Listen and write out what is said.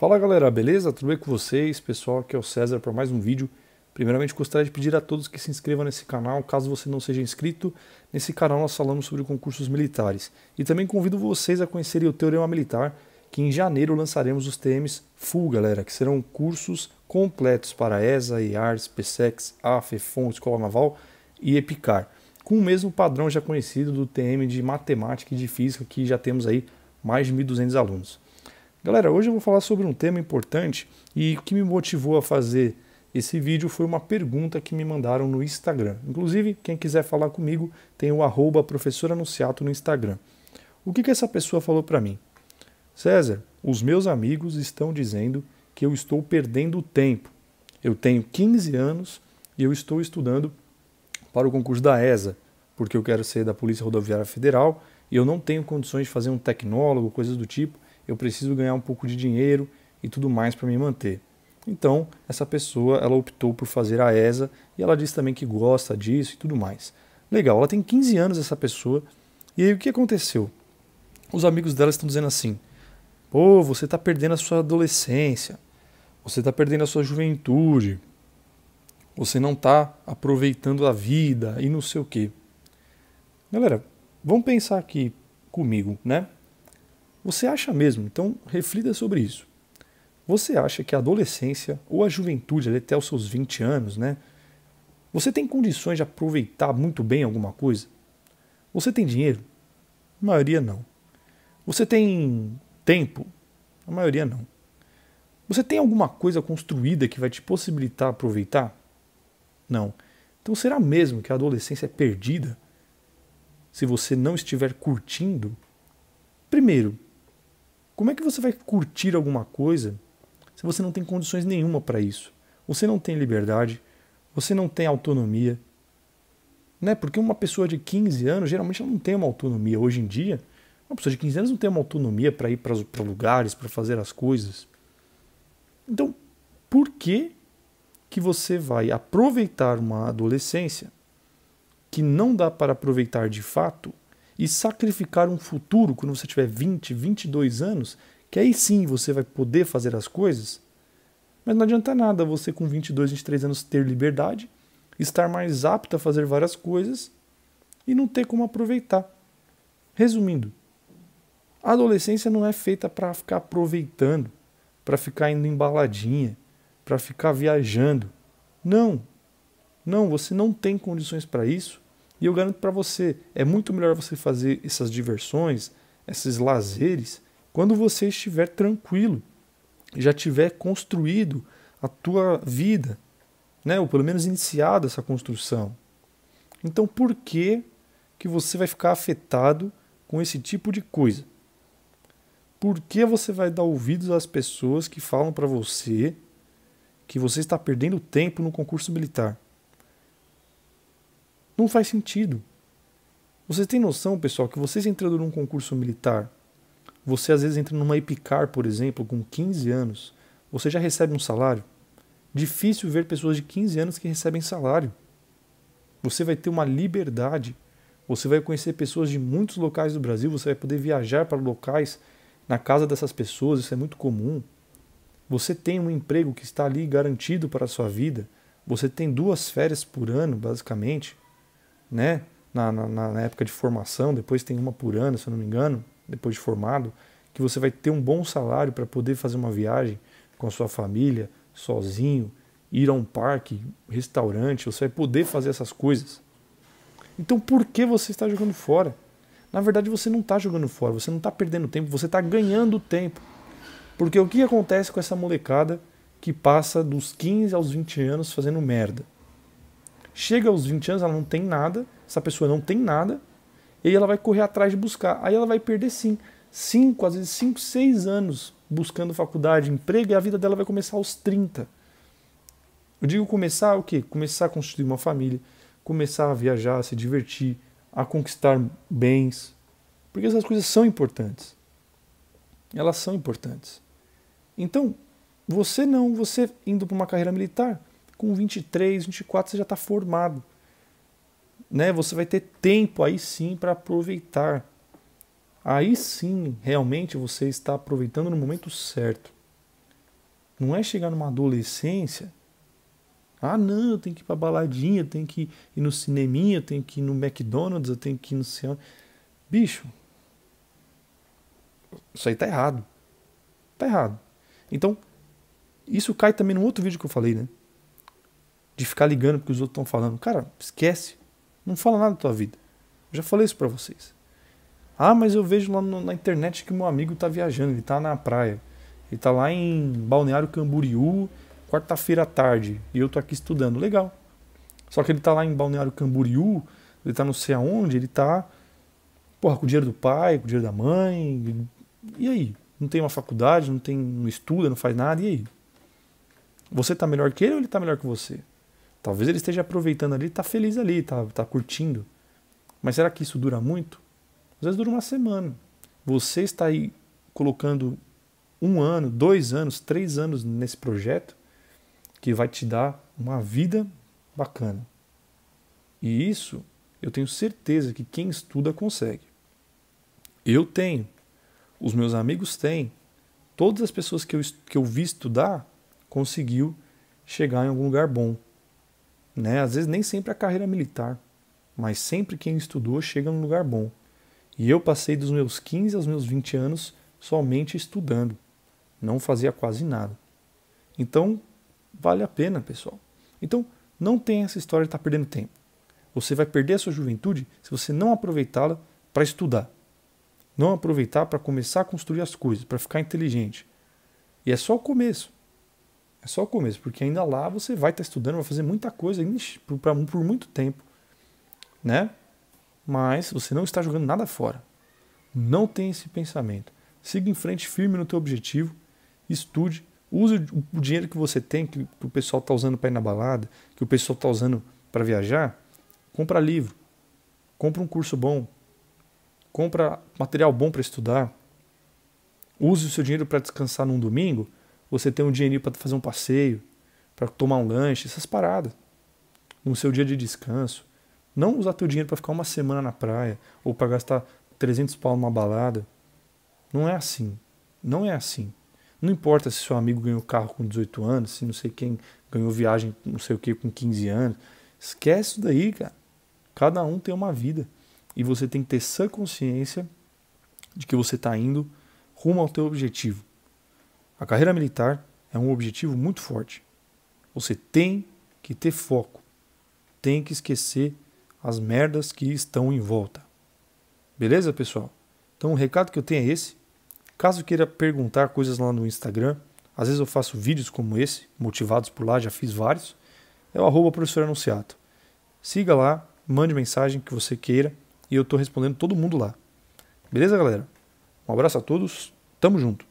Fala galera, beleza? Tudo bem com vocês? Pessoal, aqui é o César para mais um vídeo. Primeiramente gostaria de pedir a todos que se inscrevam nesse canal, caso você não seja inscrito. Nesse canal nós falamos sobre concursos militares. E também convido vocês a conhecerem o Teorema Militar, que em janeiro lançaremos os TMs Full, galera, que serão cursos completos para ESA, EARS, PSEX, AFE, FON, Escola Naval e EPICAR, com o mesmo padrão já conhecido do TM de Matemática e de Física, que já temos aí mais de 1.200 alunos. Galera, hoje eu vou falar sobre um tema importante e o que me motivou a fazer esse vídeo foi uma pergunta que me mandaram no Instagram. Inclusive, quem quiser falar comigo tem o arroba professor Anunciato no Instagram. O que, que essa pessoa falou para mim? César, os meus amigos estão dizendo que eu estou perdendo tempo. Eu tenho 15 anos e eu estou estudando para o concurso da ESA, porque eu quero ser da Polícia Rodoviária Federal e eu não tenho condições de fazer um tecnólogo, coisas do tipo eu preciso ganhar um pouco de dinheiro e tudo mais para me manter. Então, essa pessoa ela optou por fazer a ESA e ela diz também que gosta disso e tudo mais. Legal, ela tem 15 anos essa pessoa. E aí o que aconteceu? Os amigos dela estão dizendo assim: "Pô, você está perdendo a sua adolescência. Você está perdendo a sua juventude. Você não está aproveitando a vida e não sei o quê". Galera, vamos pensar aqui comigo, né? Você acha mesmo? Então reflita sobre isso. Você acha que a adolescência ou a juventude, até os seus 20 anos, né? Você tem condições de aproveitar muito bem alguma coisa? Você tem dinheiro? A maioria não. Você tem tempo? A maioria não. Você tem alguma coisa construída que vai te possibilitar aproveitar? Não. Então será mesmo que a adolescência é perdida se você não estiver curtindo? Primeiro, como é que você vai curtir alguma coisa se você não tem condições nenhuma para isso? Você não tem liberdade, você não tem autonomia. Né? Porque uma pessoa de 15 anos geralmente não tem uma autonomia. Hoje em dia, uma pessoa de 15 anos não tem uma autonomia para ir para lugares, para fazer as coisas. Então, por que, que você vai aproveitar uma adolescência que não dá para aproveitar de fato e sacrificar um futuro quando você tiver 20, 22 anos, que aí sim você vai poder fazer as coisas. Mas não adianta nada você com 22, 23 anos ter liberdade, estar mais apto a fazer várias coisas e não ter como aproveitar. Resumindo, a adolescência não é feita para ficar aproveitando, para ficar indo embaladinha, para ficar viajando. Não. Não, você não tem condições para isso e eu garanto para você, é muito melhor você fazer essas diversões, esses lazeres, quando você estiver tranquilo, já tiver construído a tua vida, né? ou pelo menos iniciado essa construção. Então por que, que você vai ficar afetado com esse tipo de coisa? Por que você vai dar ouvidos às pessoas que falam para você que você está perdendo tempo no concurso militar? Não faz sentido. Vocês têm noção, pessoal, que vocês entrando num concurso militar, você às vezes entra numa IPCAR, por exemplo, com 15 anos, você já recebe um salário? Difícil ver pessoas de 15 anos que recebem salário. Você vai ter uma liberdade. Você vai conhecer pessoas de muitos locais do Brasil, você vai poder viajar para locais na casa dessas pessoas, isso é muito comum. Você tem um emprego que está ali garantido para a sua vida. Você tem duas férias por ano, basicamente né? Na, na, na, época de formação, depois tem uma por ano, se eu não me engano, depois de formado, que você vai ter um bom salário para poder fazer uma viagem com a sua família, sozinho, ir a um parque, restaurante, você vai poder fazer essas coisas. Então por que você está jogando fora? Na verdade você não está jogando fora, você não está perdendo tempo, você está ganhando tempo. Porque o que acontece com essa molecada que passa dos 15 aos 20 anos fazendo merda? Chega aos 20 anos, ela não tem nada, essa pessoa não tem nada, e aí ela vai correr atrás de buscar. Aí ela vai perder sim 5, às vezes 5, 6 anos buscando faculdade, emprego, e a vida dela vai começar aos 30. Eu digo começar o quê? Começar a construir uma família, começar a viajar, a se divertir, a conquistar bens. Porque essas coisas são importantes. Elas são importantes. Então, você não, você indo para uma carreira militar, com 23, 24 você já está formado. Né? Você vai ter tempo aí sim para aproveitar. Aí sim, realmente você está aproveitando no momento certo. Não é chegar numa adolescência. Ah, não, eu tenho que ir pra baladinha, eu tenho que ir no cineminha, eu tenho que ir no McDonald's, eu tenho que ir no céu. Bicho, isso aí tá errado. Tá errado. Então, isso cai também no outro vídeo que eu falei, né? de ficar ligando porque os outros estão falando. Cara, esquece. Não fala nada da tua vida. Eu já falei isso para vocês. Ah, mas eu vejo lá no, na internet que meu amigo tá viajando, ele tá na praia. Ele tá lá em Balneário Camboriú, quarta-feira à tarde, e eu tô aqui estudando. Legal. Só que ele tá lá em Balneário Camboriú, ele tá não sei aonde, ele tá porra, com o dinheiro do pai, com o dinheiro da mãe. E aí? Não tem uma faculdade, não tem, não estuda, não faz nada, e aí? Você tá melhor que ele ou ele tá melhor que você? Talvez ele esteja aproveitando ali, está feliz ali, está tá curtindo. Mas será que isso dura muito? Às vezes dura uma semana. Você está aí colocando um ano, dois anos, três anos nesse projeto que vai te dar uma vida bacana. E isso eu tenho certeza que quem estuda consegue. Eu tenho, os meus amigos têm, todas as pessoas que eu, que eu vi estudar conseguiu chegar em algum lugar bom. Né? Às vezes nem sempre a carreira é militar, mas sempre quem estudou chega num lugar bom. E eu passei dos meus 15 aos meus 20 anos somente estudando, não fazia quase nada. Então, vale a pena, pessoal. Então, não tem essa história de estar tá perdendo tempo. Você vai perder a sua juventude se você não aproveitá-la para estudar. Não aproveitar para começar a construir as coisas, para ficar inteligente. E é só o começo. É só o começo, porque ainda lá você vai estar tá estudando, vai fazer muita coisa por, por muito tempo, né? Mas você não está jogando nada fora. Não tem esse pensamento. Siga em frente firme no teu objetivo, estude, use o dinheiro que você tem, que o pessoal está usando para ir na balada, que o pessoal está usando para viajar, compra livro, compra um curso bom, compra material bom para estudar, use o seu dinheiro para descansar num domingo, você tem um dinheirinho para fazer um passeio, para tomar um lanche, essas paradas. No seu dia de descanso. Não usar teu dinheiro para ficar uma semana na praia ou para gastar 300 pau numa balada. Não é assim. Não é assim. Não importa se seu amigo ganhou carro com 18 anos, se não sei quem ganhou viagem não sei o que com 15 anos. Esquece isso daí, cara. Cada um tem uma vida. E você tem que ter sã consciência de que você está indo rumo ao teu objetivo. A carreira militar é um objetivo muito forte. Você tem que ter foco, tem que esquecer as merdas que estão em volta. Beleza, pessoal? Então, o recado que eu tenho é esse. Caso queira perguntar coisas lá no Instagram, às vezes eu faço vídeos como esse, motivados por lá, já fiz vários. É o arroba professor anunciato. Siga lá, mande mensagem que você queira e eu estou respondendo todo mundo lá. Beleza, galera? Um abraço a todos, tamo junto!